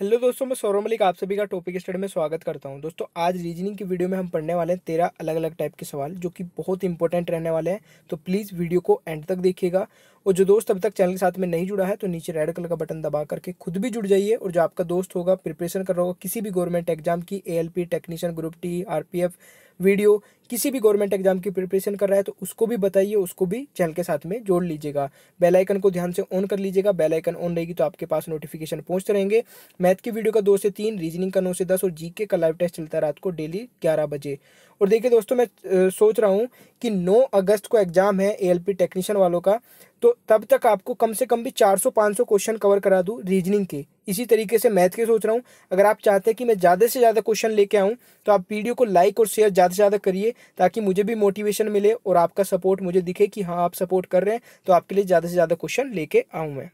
hello दोस्तों मैं सौरभ मलिक आप सभी का टॉपिक स्टडी में स्वागत करता हूं दोस्तों आज रीजनिंग की वीडियो में हम पढ़ने वाले हैं तेरह अलग अलग टाइप के सवाल जो कि बहुत इंपॉर्टेंट रहने वाले हैं तो प्लीज़ वीडियो को एंड तक देखिएगा और जो दोस्त अभी तक चैनल के साथ में नहीं जुड़ा है तो नीचे रेड कलर का बटन दबा करके खुद भी जुड़ जाइए और जो आपका दोस्त होगा प्रिपरेशन कर रहा होगा किसी भी गवर्नमेंट एग्जाम की a technician group T R video किसी भी गवर्नमेंट एग्जाम की प्रिपरेशन कर रहा है तो उसको भी बताइए उसको भी चैनल के साथ में जोड़ लीजिएगा बेल आइकन को ध्यान से ऑन कर लीजिएगा बेल आइकन ऑन रहेगी तो आपके पास नोटिफिकेशन पहुंचते रहेंगे मैथ की वीडियो का दो से तीन रीजनिंग का नौ से दस और जीके का लाइव टेस्ट चलता है रात को डेली ग्यारह बजे और देखिए दोस्तों मैं सोच रहा हूँ कि नौ अगस्त को एग्जाम है ए टेक्नीशियन वालों का तो तब तक आपको कम से कम भी 400-500 क्वेश्चन कवर करा दूँ रीजनिंग के इसी तरीके से मैथ के सोच रहा हूँ अगर आप चाहते हैं कि मैं ज़्यादा से ज़्यादा क्वेश्चन लेके आऊँ तो आप वीडियो को लाइक और शेयर ज़्यादा से ज़्यादा करिए ताकि मुझे भी मोटिवेशन मिले और आपका सपोर्ट मुझे दिखे कि हाँ आप सपोर्ट कर रहे हैं तो आपके लिए ज़्यादा से ज़्यादा क्वेश्चन लेके आऊँ मैं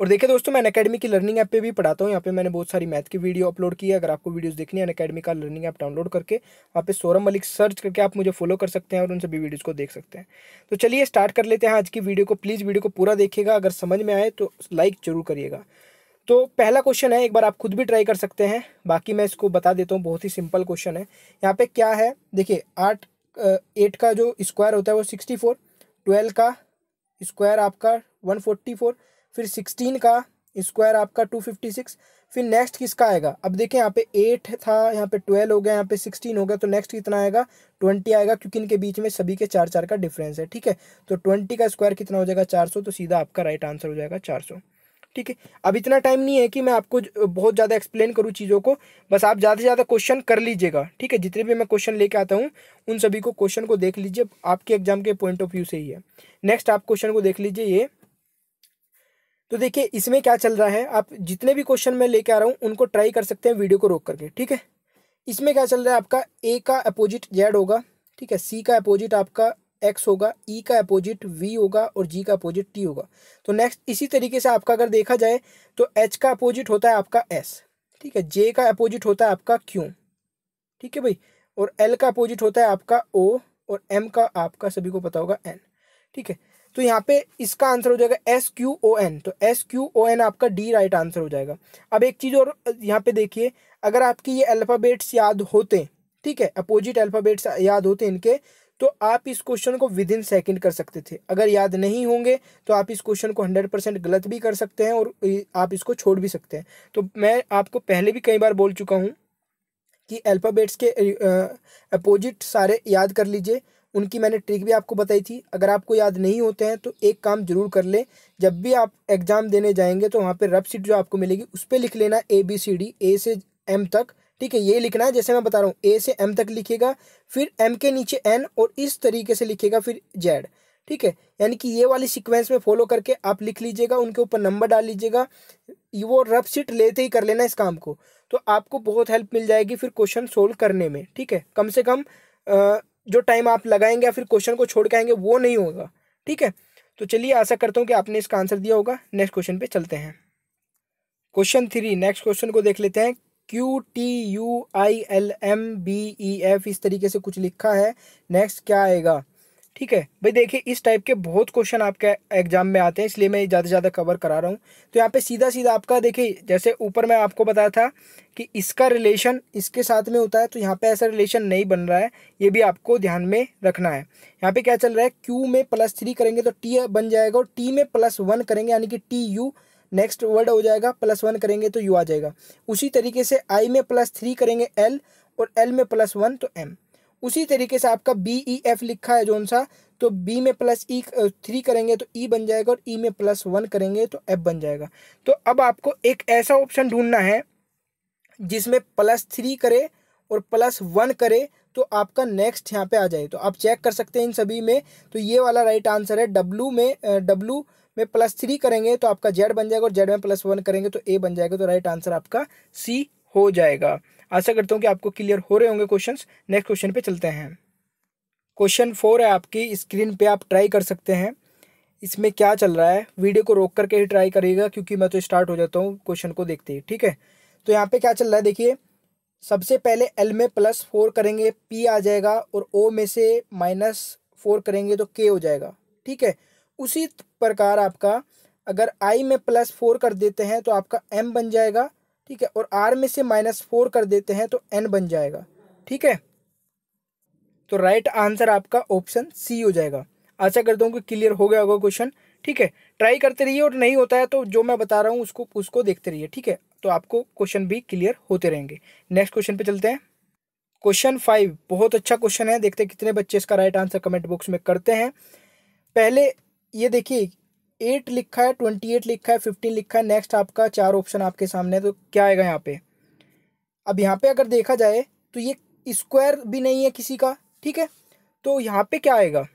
और देखिए दोस्तों मैं अकेडमी की लर्निंग ऐप पे भी पढ़ाता हूँ यहाँ पे मैंने बहुत सारी मैथ की वीडियो अपलोड की है अगर आपको वीडियोस देखनी है अकेडमी का लर्निंग ऐप डाउनलोड करके वहाँ पे सोरम मलिक सर्च करके आप मुझे फॉलो कर सकते हैं और उन सभी वीडियोस को देख सकते हैं तो चलिए स्टार्ट कर लेते हैं आज की वीडियो को प्लीज़ वीडियो को पूरा देखिएगा अगर समझ में आए तो लाइक जरूर करिएगा तो पहला क्वेश्चन है एक बार आप खुद भी ट्राई कर सकते हैं बाकी मैं इसको बता देता हूँ बहुत ही सिंपल क्वेश्चन है यहाँ पर क्या है देखिए आठ एट का जो स्क्वायर होता है वो सिक्सटी फोर ट्वेल्व का स्क्वायर आपका वन फोर्टी फोर फिर सिक्सटीन का स्क्वायर आपका टू फिफ्टी सिक्स फिर नेक्स्ट किसका आएगा अब देखें यहाँ पे एट था यहाँ पे ट्वेल्व हो गया यहाँ पे सिक्सटीन हो गया तो नेक्स्ट कितना आएगा ट्वेंटी आएगा क्योंकि इनके बीच में सभी के चार चार का डिफरेंस है ठीक है तो ट्वेंटी का स्क्वायर कितना हो जाएगा चार सौ तो सीधा आपका राइट आंसर हो जाएगा चार सौ ठीक है अब इतना टाइम नहीं है कि मैं आपको बहुत ज़्यादा एक्सप्लेन करूँ चीज़ों को बस आप ज़्यादा से ज़्यादा क्वेश्चन कर लीजिएगा ठीक है जितने भी मैं क्वेश्चन लेके आता हूँ उन सभी को क्वेश्चन को देख लीजिए आपके एग्जाम के पॉइंट ऑफ व्यू से ही है नेक्स्ट आप क्वेश्चन को देख लीजिए ये तो देखिए इसमें क्या चल रहा है आप जितने भी क्वेश्चन मैं लेके आ रहा हूँ उनको ट्राई कर सकते हैं वीडियो को रोक करके ठीक है इसमें क्या चल रहा है आपका ए का अपोजिट जेड होगा ठीक है सी का अपोजिट आपका एक्स होगा ई e का अपोजिट वी होगा और जी का अपोजिट टी होगा तो नेक्स्ट इसी तरीके से आपका अगर देखा जाए तो एच का अपोजिट होता है आपका एस ठीक है जे का अपोजिट होता है आपका क्यू ठीक है भाई और एल का अपोजिट होता है आपका ओ और एम का आपका सभी को पता होगा एन ठीक है तो यहाँ पे इसका आंसर हो जाएगा एस क्यू ओ एन तो एस क्यू ओ एन आपका डी राइट आंसर हो जाएगा अब एक चीज़ और यहाँ पे देखिए अगर आपकी ये अल्फ़ाबेट्स याद होते ठीक है अपोजिट अल्फ़ाबेट्स याद होते इनके तो आप इस क्वेश्चन को विद इन सेकेंड कर सकते थे अगर याद नहीं होंगे तो आप इस क्वेश्चन को हंड्रेड परसेंट गलत भी कर सकते हैं और आप इसको छोड़ भी सकते हैं तो मैं आपको पहले भी कई बार बोल चुका हूँ कि अल्फ़ाबेट्स के अपोजिट सारे याद कर लीजिए उनकी मैंने ट्रिक भी आपको बताई थी अगर आपको याद नहीं होते हैं तो एक काम जरूर कर लें जब भी आप एग्ज़ाम देने जाएंगे तो वहाँ पर रफ सीट जो आपको मिलेगी उस पर लिख लेना A B C D A से एम तक ठीक है ये लिखना है जैसे मैं बता रहा हूँ ए से एम तक लिखेगा फिर एम के नीचे एन और इस तरीके से लिखेगा फिर जेड ठीक है यानी कि ये वाली सीक्वेंस में फॉलो करके आप लिख लीजिएगा उनके ऊपर नंबर डाल लीजिएगा वो रफ सीट लेते ही कर लेना इस काम को तो आपको बहुत हेल्प मिल जाएगी फिर क्वेश्चन सोल्व करने में ठीक है कम से कम आ, जो टाइम आप लगाएंगे या फिर क्वेश्चन को छोड़ के आएंगे वो नहीं होगा ठीक है तो चलिए आशा करता हूँ कि आपने इसका आंसर दिया होगा नेक्स्ट क्वेश्चन पे चलते हैं क्वेश्चन थ्री नेक्स्ट क्वेश्चन को देख लेते हैं Q T U I L M B E F इस तरीके से कुछ लिखा है नेक्स्ट क्या आएगा ठीक है भाई देखिए इस टाइप के बहुत क्वेश्चन आपके एग्जाम में आते हैं इसलिए मैं ज़्यादा से ज़्यादा कवर करा रहा हूँ तो यहाँ पे सीधा सीधा आपका देखिए जैसे ऊपर मैं आपको बताया था कि इसका रिलेशन इसके साथ में होता है तो यहाँ पे ऐसा रिलेशन नहीं बन रहा है ये भी आपको ध्यान में रखना है यहाँ पर क्या चल रहा है क्यू में प्लस थ्री करेंगे तो टी बन जाएगा और टी में प्लस वन करेंगे यानी कि टी यू नेक्स्ट वर्ड हो जाएगा प्लस वन करेंगे तो यू आ जाएगा उसी तरीके से आई में प्लस थ्री करेंगे एल और एल में प्लस वन तो एम उसी तरीके से आपका बी ई एफ लिखा है जोन सा तो बी में प्लस ई थ्री करेंगे तो ई e बन जाएगा और ई e में प्लस वन करेंगे तो एफ बन जाएगा तो अब आपको एक ऐसा ऑप्शन ढूंढना है जिसमें प्लस थ्री करे और प्लस वन करे तो आपका नेक्स्ट यहाँ पे आ जाए तो आप चेक कर सकते हैं इन सभी में तो ये वाला राइट आंसर है डब्लू में डब्लू में प्लस थ्री करेंगे तो आपका जेड बन जाएगा और जेड में प्लस वन करेंगे तो ए बन जाएगा तो राइट आंसर आपका सी हो जाएगा आशा करता हूँ कि आपको क्लियर हो रहे होंगे क्वेश्चन नेक्स्ट क्वेश्चन पे चलते हैं क्वेश्चन फोर है आपकी स्क्रीन पे आप ट्राई कर सकते हैं इसमें क्या चल रहा है वीडियो को रोक करके ही ट्राई करिएगा क्योंकि मैं तो स्टार्ट हो जाता हूँ क्वेश्चन को देखते ही ठीक है तो यहाँ पे क्या चल रहा है देखिए सबसे पहले एल में प्लस फोर करेंगे पी आ जाएगा और ओ में से माइनस फोर करेंगे तो के हो जाएगा ठीक है उसी प्रकार आपका अगर आई में प्लस फोर कर देते हैं तो आपका एम बन जाएगा ठीक है और आर में से माइनस फोर कर देते हैं तो एन बन जाएगा ठीक है तो राइट आंसर आपका ऑप्शन सी हो जाएगा आशा करता हूँ कि क्लियर हो गया होगा क्वेश्चन ठीक है ट्राई करते रहिए और नहीं होता है तो जो मैं बता रहा हूँ उसको उसको देखते रहिए ठीक है तो आपको क्वेश्चन भी क्लियर होते रहेंगे नेक्स्ट क्वेश्चन पे चलते हैं क्वेश्चन फाइव बहुत अच्छा क्वेश्चन है देखते हैं कितने बच्चे इसका राइट आंसर कमेंट बॉक्स में करते हैं पहले ये देखिए एट लिखा है ट्वेंटी एट लिखा है फिफ्टीन लिखा है नेक्स्ट आपका चार ऑप्शन आपके सामने है तो क्या आएगा यहाँ पे अब यहाँ पे अगर देखा जाए तो ये स्क्वायर भी नहीं है किसी का ठीक है तो यहाँ पे क्या आएगा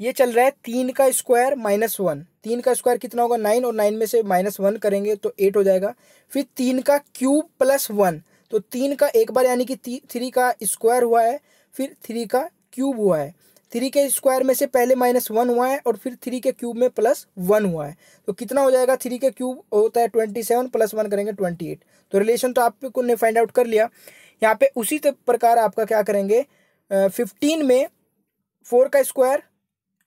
ये चल रहा है तीन का स्क्वायर माइनस वन तीन का स्क्वायर कितना होगा नाइन और नाइन में से माइनस वन करेंगे तो एट हो जाएगा फिर तीन का क्यूब प्लस वन तो तीन का एक बार यानी कि थ्री का स्क्वायर हुआ है फिर थ्री का क्यूब हुआ है थ्री के स्क्वायर में से पहले माइनस वन हुआ है और फिर थ्री के क्यूब में प्लस वन हुआ है तो कितना हो जाएगा थ्री के क्यूब होता है ट्वेंटी सेवन प्लस वन करेंगे ट्वेंटी एट तो रिलेशन तो आपको ने फाइंड आउट कर लिया यहाँ पे उसी प्रकार आपका क्या करेंगे फिफ्टीन में फोर का स्क्वायर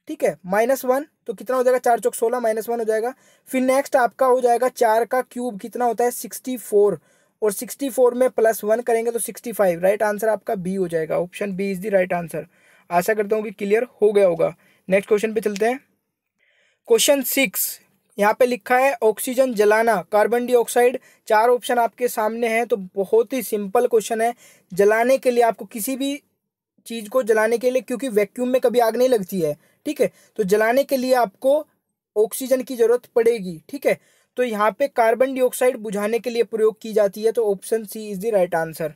ठीक है माइनस वन तो कितना हो जाएगा चार चौक सोलह माइनस वन हो जाएगा फिर नेक्स्ट आपका हो जाएगा चार का क्यूब कितना होता है सिक्सटी फोर और सिक्सटी फोर में प्लस वन करेंगे तो सिक्सटी फाइव राइट आंसर आपका बी हो जाएगा option B is the right answer आशा करता हूँ कि क्लियर हो गया होगा नेक्स्ट क्वेश्चन पे चलते हैं क्वेश्चन सिक्स यहाँ पे लिखा है ऑक्सीजन जलाना कार्बन डाइऑक्साइड चार ऑप्शन आपके सामने हैं तो बहुत ही सिंपल क्वेश्चन है जलाने के लिए आपको किसी भी चीज़ को जलाने के लिए क्योंकि वैक्यूम में कभी आग नहीं लगती है ठीक है तो जलाने के लिए आपको ऑक्सीजन की ज़रूरत पड़ेगी ठीक है तो यहाँ पे कार्बन डाइऑक्साइड बुझाने के लिए प्रयोग की जाती है तो option C is the right answer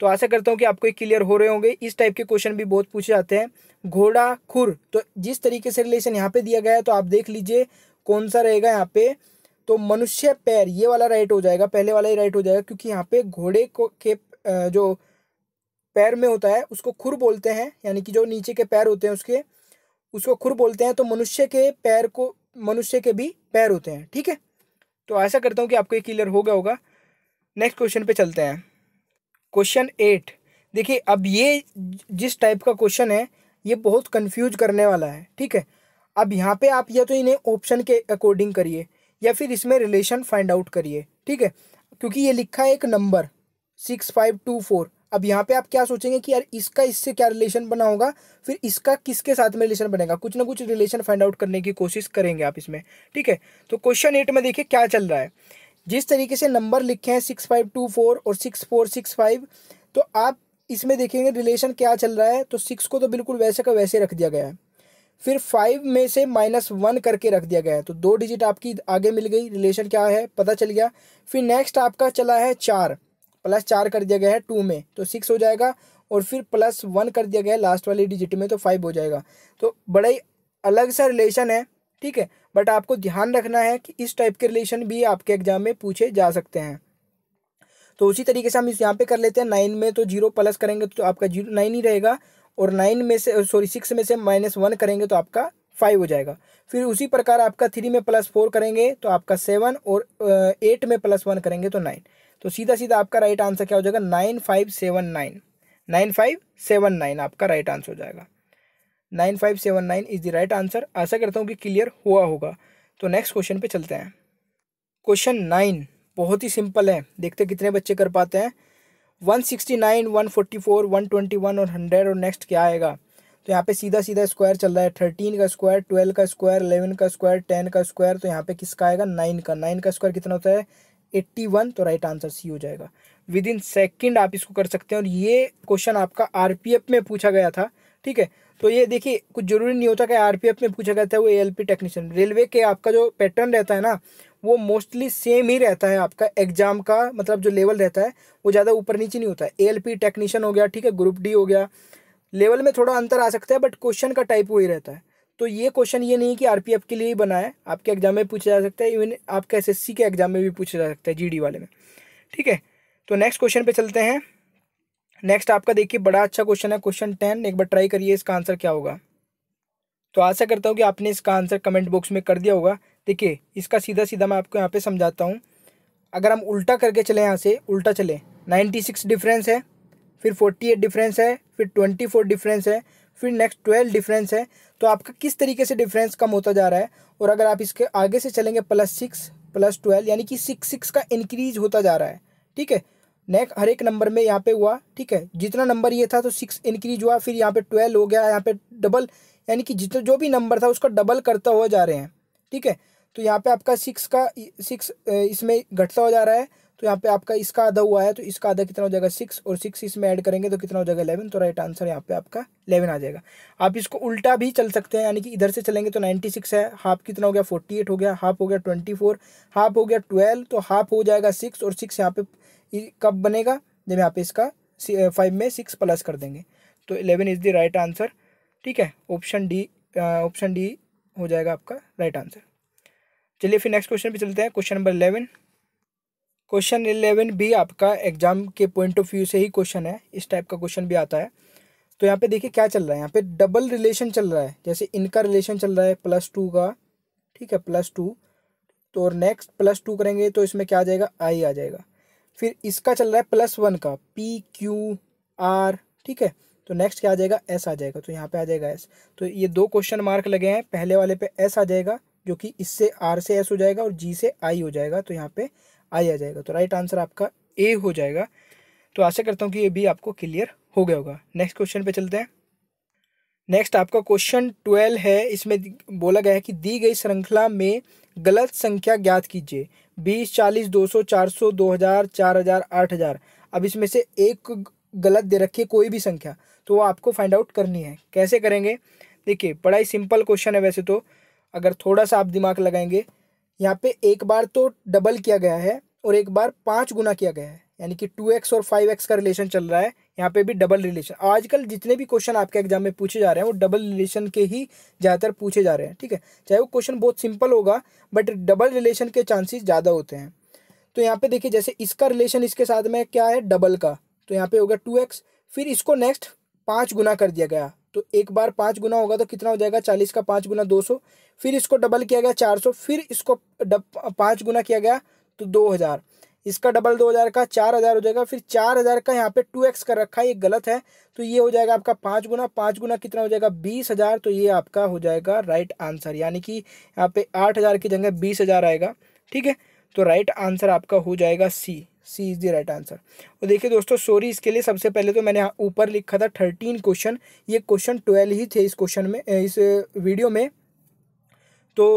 तो आशा करता हूँ कि आपको ये क्लियर हो रहे होंगे इस टाइप के क्वेश्चन भी बहुत पूछे जाते हैं घोड़ा खुर तो जिस तरीके से रिलेशन यहाँ पे दिया गया है तो आप देख लीजिए कौन सा रहेगा यहाँ पे तो मनुष्य पैर ये वाला राइट हो जाएगा पहले वाला ही राइट हो जाएगा क्योंकि यहाँ पे घोड़े को के जो पैर में होता है उसको खुर बोलते हैं यानी कि जो नीचे के पैर होते हैं उसके उसको खुर बोलते हैं तो मनुष्य के पैर को मनुष्य के भी पैर होते हैं ठीक है तो ऐसा करता हूँ कि आपको ये क्लियर हो गया होगा नेक्स्ट क्वेश्चन पे चलते हैं क्वेश्चन एट देखिए अब ये जिस टाइप का क्वेश्चन है ये बहुत कंफ्यूज करने वाला है ठीक है अब यहाँ पे आप या तो इन्हें ऑप्शन के अकॉर्डिंग करिए या फिर इसमें रिलेशन फाइंड आउट करिए ठीक है क्योंकि ये लिखा है एक number six five two four अब यहाँ पे आप क्या सोचेंगे कि यार इसका इससे क्या रिलेशन बना होगा फिर इसका किसके साथ में रिलेशन बनेगा कुछ ना कुछ रिलेशन फाइंड आउट करने की कोशिश करेंगे आप इसमें ठीक है तो क्वेश्चन एट में देखिए क्या चल रहा है जिस तरीके से नंबर लिखे हैं सिक्स फाइव टू फोर और सिक्स फोर सिक्स फाइव तो आप इसमें देखेंगे रिलेशन क्या चल रहा है तो सिक्स को तो बिल्कुल वैसे का वैसे रख दिया गया है फिर फाइव में से माइनस वन करके रख दिया गया है तो दो डिजिट आपकी आगे मिल गई रिलेशन क्या है पता चल गया फिर नेक्स्ट आपका चला है चार प्लस चार कर दिया गया है टू में तो सिक्स हो जाएगा और फिर प्लस वन कर दिया गया है लास्ट वाली डिजिट में तो फाइव हो जाएगा तो बड़ा ही अलग सा रिलेशन है ठीक है बट आपको ध्यान रखना है कि इस टाइप के रिलेशन भी आपके एग्जाम में पूछे जा सकते हैं तो उसी तरीके से हम इस यहाँ पे कर लेते हैं नाइन में तो जीरो प्लस करेंगे तो आपका जीरो नाइन ही रहेगा और नाइन में से सॉरी सिक्स में से माइनस वन करेंगे तो आपका फाइव हो जाएगा फिर उसी प्रकार आपका थ्री में प्लस फोर करेंगे तो आपका सेवन और एट में प्लस वन करेंगे तो नाइन तो सीधा सीधा आपका राइट आंसर क्या हो जाएगा nine five seven nine nine five seven nine आपका राइट आंसर हो जाएगा nine five seven nine is the right answer आशा करता हूँ कि क्लियर हुआ होगा तो नेक्स्ट क्वेश्चन पे चलते हैं क्वेश्चन नाइन बहुत ही सिंपल है देखते कितने बच्चे कर पाते हैं one sixty nine one forty four one twenty one और हंड्रेड और नेक्स्ट क्या आएगा तो यहाँ पे सीधा सीधा स्क्वायर चल रहा है थर्टीन का स्क्वायर ट्वेल्व का स्क्वायर इलेवन का स्क्वायर टेन का स्क्वायर तो यहाँ पे किसका आएगा नाइन का नाइन का स्क्वायर कितना होता है एट्टी वन तो राइट आंसर सी हो जाएगा विद इन सेकेंड आप इसको कर सकते हैं और ये क्वेश्चन आपका आर में पूछा गया था ठीक है तो ये देखिए कुछ ज़रूरी नहीं होता कि आर में पूछा जाता है वो ए टेक्नीशियन रेलवे के आपका जो पैटर्न रहता है ना वो मोस्टली सेम ही रहता है आपका एग्जाम का मतलब जो लेवल रहता है वो ज़्यादा ऊपर नीचे नहीं होता है ए टेक्नीशियन हो गया ठीक है ग्रुप डी हो गया लेवल में थोड़ा अंतर आ सकता है बट क्वेश्चन का टाइप वही रहता है तो ये क्वेश्चन ये नहीं कि आर के लिए ही बना है आपके एग्जाम में पूछा जा सकता है इवन आपके एस के एग्जाम में भी पूछा जा सकता है जी वाले में ठीक है तो नेक्स्ट क्वेश्चन पे चलते हैं नेक्स्ट आपका देखिए बड़ा अच्छा क्वेश्चन है क्वेश्चन टेन एक बार ट्राई करिए इसका आंसर क्या होगा तो आशा करता हूँ कि आपने इसका आंसर कमेंट बॉक्स में कर दिया होगा देखिए इसका सीधा सीधा मैं आपको यहाँ पे समझाता हूँ अगर हम उल्टा करके चले यहाँ से उल्टा चले नाइन्टी सिक्स डिफरेंस है फिर फोर्टी एट डिफरेंस है फिर ट्वेंटी फोर डिफरेंस है फिर नेक्स्ट ट्वेल्व डिफरेंस है तो आपका किस तरीके से डिफरेंस कम होता जा रहा है और अगर आप इसके आगे से चलेंगे प्लस सिक्स प्लस ट्वेल्व यानी कि सिक्स सिक्स का इंक्रीज होता जा रहा है ठीक है नेक हर एक नंबर में यहाँ पे हुआ ठीक है जितना नंबर ये था तो सिक्स इंक्रीज हुआ फिर यहाँ पे ट्वेल्व हो गया यहाँ पे डबल यानी कि जितना जो भी नंबर था उसका डबल करता हुआ जा रहे हैं ठीक है तो यहाँ पे आपका सिक्स का सिक्स इसमें घटता हो जा रहा है तो यहाँ पे आपका इसका आधा हुआ है तो इसका आधा कितना हो जाएगा सिक्स और सिक्स इसमें ऐड करेंगे तो कितना हो जाएगा इलेवन तो राइट आंसर यहाँ पे आपका इलेवन आ जाएगा आप इसको उल्टा भी चल सकते हैं यानी कि इधर से चलेंगे तो नाइन्टी सिक्स है हाफ कितना हो गया फोर्टी एट हो गया हाफ हो गया ट्वेंटी फोर हाफ हो गया ट्वेल्व तो हाफ हो जाएगा सिक्स और सिक्स यहाँ पे कब बनेगा जब यहाँ पे इसका फाइव में सिक्स प्लस कर देंगे तो eleven is the right answer ठीक है ऑप्शन डी ऑप्शन डी हो जाएगा आपका राइट आंसर चलिए फिर नेक्स्ट क्वेश्चन पे चलते हैं question number eleven question eleven भी आपका एग्जाम के पॉइंट ऑफ व्यू से ही क्वेश्चन है इस टाइप का क्वेश्चन भी आता है तो यहाँ पे देखिए क्या चल रहा है यहाँ पे डबल रिलेशन चल रहा है जैसे इनका रिलेशन चल रहा है प्लस टू का ठीक है प्लस टू तो और नेक्स्ट प्लस टू करेंगे तो इसमें क्या आ जाएगा आई आ जाएगा फिर इसका चल रहा है प्लस वन का पी क्यू आर ठीक है तो नेक्स्ट क्या आ जाएगा एस आ जाएगा तो यहाँ पे आ जाएगा एस तो ये दो क्वेश्चन मार्क लगे हैं पहले वाले पे एस आ जाएगा जो कि इससे आर से एस हो जाएगा और जी से आई हो जाएगा तो यहाँ पे आई आ जाएगा तो राइट आंसर आपका ए हो जाएगा तो आशा करता हूँ कि ये भी आपको क्लियर हो गया होगा नेक्स्ट क्वेश्चन पे चलते हैं नेक्स्ट आपका क्वेश्चन ट्वेल्व है इसमें बोला गया है कि दी गई श्रृंखला में गलत संख्या ज्ञात कीजिए बीस चालीस दो सौ चार सौ दो हज़ार चार हज़ार आठ हज़ार अब इसमें से एक गलत दे रखी है कोई भी संख्या तो वो आपको फाइंड आउट करनी है कैसे करेंगे देखिए बड़ा ही सिंपल क्वेश्चन है वैसे तो अगर थोड़ा सा आप दिमाग लगाएंगे यहाँ पे एक बार तो डबल किया गया है और एक बार पाँच गुना किया गया है यानी कि टू एक्स और फाइव एक्स का रिलेशन चल रहा है यहाँ पे भी डबल रिलेशन आजकल जितने भी क्वेश्चन आपके एग्जाम में पूछे जा रहे हैं वो डबल रिलेशन के ही ज़्यादातर पूछे जा रहे हैं ठीक है चाहे वो क्वेश्चन बहुत सिंपल होगा बट डबल रिलेशन के चांसेस ज़्यादा होते हैं तो यहाँ पे देखिए जैसे इसका रिलेशन इसके साथ में क्या है डबल का तो यहाँ पे होगा टू एक्स फिर इसको नेक्स्ट पाँच गुना कर दिया गया तो एक बार पाँच गुना होगा तो कितना हो जाएगा चालीस का पाँच गुना दो सौ फिर इसको डबल किया गया चार सौ फिर इसको पाँच गुना किया गया तो दो हज़ार इसका डबल दो हज़ार का चार हज़ार हो जाएगा फिर चार हज़ार का यहाँ पे टू एक्स कर रखा है ये गलत है तो ये हो जाएगा आपका पाँच गुना पाँच गुना कितना हो जाएगा बीस हज़ार तो ये आपका हो जाएगा राइट आंसर यानी कि यहाँ पे आठ हज़ार की जगह बीस हज़ार आएगा ठीक है तो राइट आंसर आपका हो जाएगा C C is the right answer और देखिए दोस्तों सॉरी इसके लिए सबसे पहले तो मैंने ऊपर लिखा था थर्टीन क्वेश्चन ये क्वेश्चन ट्वेल्व ही थे इस क्वेश्चन में इस वीडियो में तो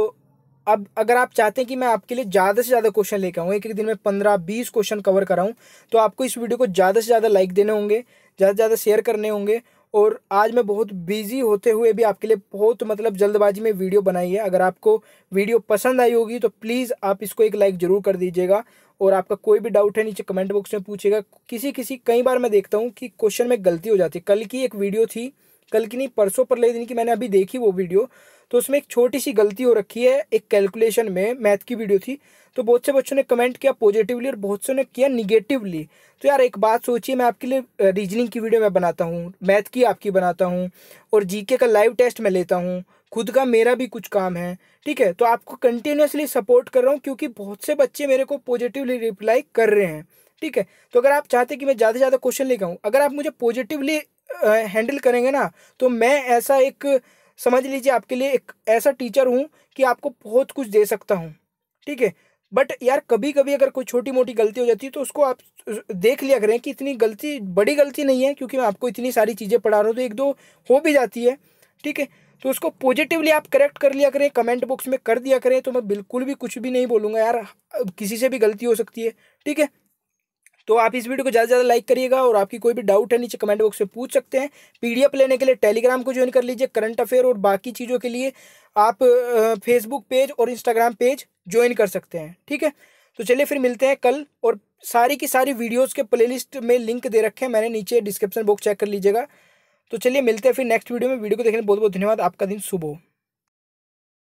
अब अगर आप चाहते हैं कि मैं आपके लिए ज़्यादा से ज़्यादा क्वेश्चन लेकर आऊँ एक एक दिन में पंद्रह बीस क्वेश्चन कवर कराऊँ तो आपको इस वीडियो को ज़्यादा से ज़्यादा लाइक देने होंगे ज़्यादा से ज़्यादा शेयर करने होंगे और आज मैं बहुत बिजी होते हुए भी आपके लिए बहुत मतलब जल्दबाजी में वीडियो बनाई है अगर आपको वीडियो पसंद आई होगी तो प्लीज़ आप इसको एक लाइक ज़रूर कर दीजिएगा और आपका कोई भी डाउट है नीचे कमेंट बॉक्स में पूछेगा किसी किसी कई बार मैं देखता हूँ कि क्वेश्चन में गलती हो जाती है कल की एक वीडियो थी कल की नहीं परसों पर दिन की मैंने अभी देखी वो वीडियो तो उसमें एक छोटी सी गलती हो रखी है एक कैलकुलेशन में मैथ की वीडियो थी तो बहुत से बच्चों ने कमेंट किया पॉजिटिवली और बहुत से ने किया निगेटिवली तो यार एक बात सोचिए मैं आपके लिए रीजनिंग की वीडियो मैं बनाता हूँ मैथ की आपकी बनाता हूँ और जीके का लाइव टेस्ट मैं लेता हूँ खुद का मेरा भी कुछ काम है ठीक है तो आपको कंटिन्यूसली सपोर्ट कर रहा हूँ क्योंकि बहुत से बच्चे मेरे को पॉजिटिवली रिप्लाई कर रहे हैं ठीक है तो अगर आप चाहते कि मैं ज़्यादा से ज़्यादा क्वेश्चन लेकर आऊँ अगर आप मुझे पॉजिटिवली हैंडल करेंगे ना तो मैं ऐसा एक समझ लीजिए आपके लिए एक ऐसा टीचर हूँ कि आपको बहुत कुछ दे सकता हूँ ठीक है बट यार कभी कभी अगर कोई छोटी मोटी गलती हो जाती है तो उसको आप देख लिया करें कि इतनी गलती बड़ी गलती नहीं है क्योंकि मैं आपको इतनी सारी चीज़ें पढ़ा रहा हूँ तो एक दो हो भी जाती है ठीक है तो उसको पॉजिटिवली आप करेक्ट कर लिया करें कमेंट बॉक्स में कर दिया करें तो मैं बिल्कुल भी कुछ भी नहीं बोलूँगा यार किसी से भी गलती हो सकती है ठीक है तो आप इस वीडियो को ज़्यादा से ज़्यादा लाइक करिएगा और आपकी कोई भी डाउट है नीचे कमेंट बॉक्स में पूछ सकते हैं पीडीएफ लेने के लिए टेलीग्राम को ज्वाइन कर लीजिए करंट अफेयर और बाकी चीज़ों के लिए आप फेसबुक पेज और इंस्टाग्राम पेज ज्वाइन कर सकते हैं ठीक है तो चलिए फिर मिलते हैं कल और सारी की सारी वीडियोज़ के प्लेलिस्ट में लिंक दे रखे हैं मैंने नीचे डिस्क्रिप्शन बॉक्स चेक कर लीजिएगा तो चलिए मिलते हैं फिर नेक्स्ट वीडियो में वीडियो को देखने बहुत बहुत धन्यवाद आपका दिन सुबह